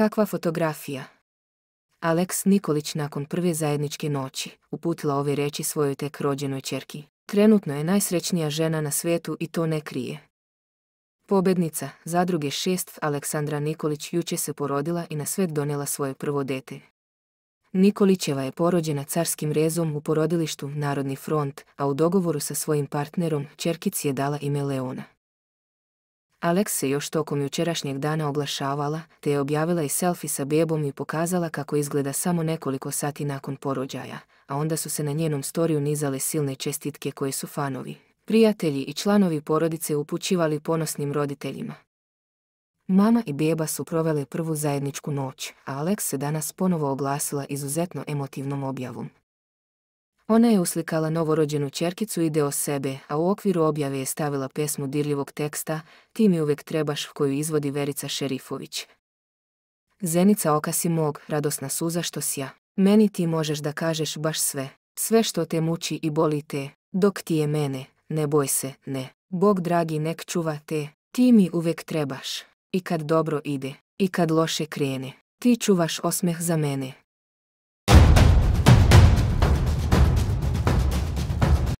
Kakva fotografija? Aleks Nikolić nakon prve zajedničke noći uputila ove reči svojoj tek rođenoj čerki. Trenutno je najsrećnija žena na svijetu i to ne krije. Pobednica zadruge šest Aleksandra Nikolić juče se porodila i na svet donela svoje prvo dete. Nikolićeva je porođena carskim rezom u porodilištu Narodni front, a u dogovoru sa svojim partnerom Čerkic je dala ime Leona. Alex se još tokom jučerašnjeg dana oglašavala, te je objavila i selfie sa bebom i pokazala kako izgleda samo nekoliko sati nakon porođaja, a onda su se na njenom storiju nizale silne čestitke koje su fanovi, prijatelji i članovi porodice upućivali ponosnim roditeljima. Mama i beba su provele prvu zajedničku noć, a Alex se danas ponovo oglasila izuzetno emotivnom objavom. Ona je uslikala novorođenu čerkicu i o sebe, a u okviru objave je stavila pesmu dirljivog teksta Ti mi uvek trebaš koju izvodi Verica Šerifović. Zenica oka si mog, radosna suza što sja. Meni ti možeš da kažeš baš sve. Sve što te muči i boli te. Dok ti je mene, ne boj se, ne. Bog dragi nek čuva te. Ti mi uvek trebaš. I kad dobro ide, i kad loše krene. Ti čuvaš osmeh za mene.